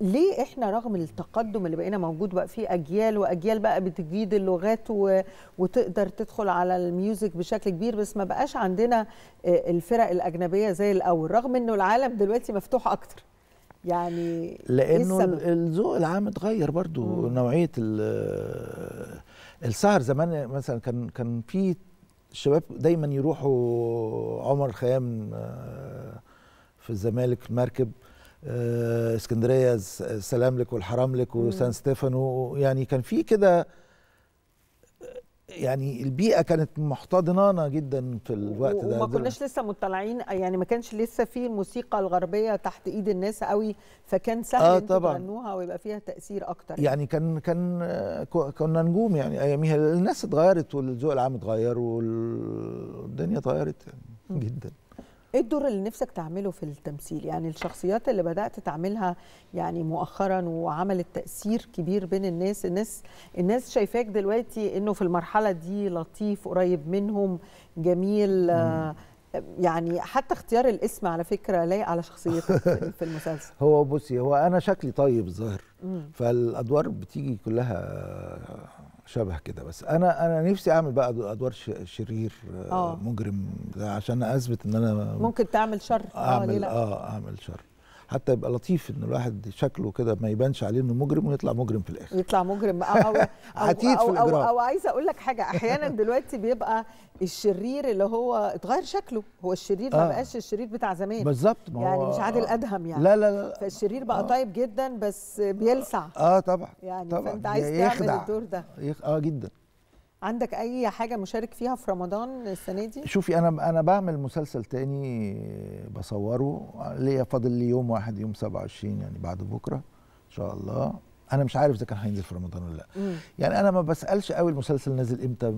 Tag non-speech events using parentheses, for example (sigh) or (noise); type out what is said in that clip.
ليه احنا رغم التقدم اللي بقينا موجود بقى فيه اجيال واجيال بقى بتجيد اللغات و... وتقدر تدخل على الميوزك بشكل كبير بس ما بقاش عندنا آه، الفرق الاجنبيه زي الاول رغم انه العالم دلوقتي مفتوح اكتر يعني إيه لانه الذوق العام اتغير برضو مم. نوعيه السهر زمان مثلا كان كان في شباب دايما يروحوا عمر خيام آه، في الزمالك مركب آه، اسكندريه السلام لك والحرام لك وسان ستيفانو يعني كان في كده يعني البيئه كانت محتضنانا جدا في الوقت ده وما كناش لسه مطلعين يعني ما كانش لسه في الموسيقى الغربيه تحت ايد الناس قوي فكان سهل آه طبعا تغنوها ويبقى فيها تاثير اكتر يعني كان كان كنا نجوم يعني اياميها الناس اتغيرت والذوق العام اتغير والدنيا اتغيرت يعني جدا ايه الدور اللي نفسك تعمله في التمثيل يعني الشخصيات اللي بدات تعملها يعني مؤخرا وعملت تاثير كبير بين الناس الناس الناس شايفاك دلوقتي انه في المرحله دي لطيف قريب منهم جميل آه، يعني حتى اختيار الاسم على فكره لايق على شخصيتك في المسلسل (laughs) هو بصي هو انا شكلي طيب ظاهر فالادوار بتيجي كلها شبه كده بس انا انا نفسي اعمل بقى ادوار شرير أوه. مجرم عشان اثبت ان انا ممكن تعمل شر آه، اعمل اه, لا؟ آه اعمل شر حتى يبقى لطيف ان الواحد شكله كده ما يبانش عليه انه مجرم ويطلع مجرم في الاخر يطلع مجرم او او عتيد (laughs) في الإجرام. أو, أو, او عايزه اقول لك حاجه احيانا دلوقتي بيبقى الشرير اللي هو اتغير شكله هو الشرير آه. ما بقاش الشرير بتاع زمان بالظبط يعني مش عادل ادهم يعني لا لا لا فالشرير بقى آه. طيب جدا بس بيلسع اه طبعا يعني طبعا. فانت عايز تعمل الدور ده يخ... اه جدا عندك اي حاجه مشارك فيها في رمضان السنه دي شوفي انا انا بعمل مسلسل تاني بصوره ليا فاضل لي يوم واحد يوم 27 يعني بعد بكره ان شاء الله انا مش عارف اذا كان هينزل في رمضان ولا لا يعني انا ما بسالش قوي المسلسل نازل امتى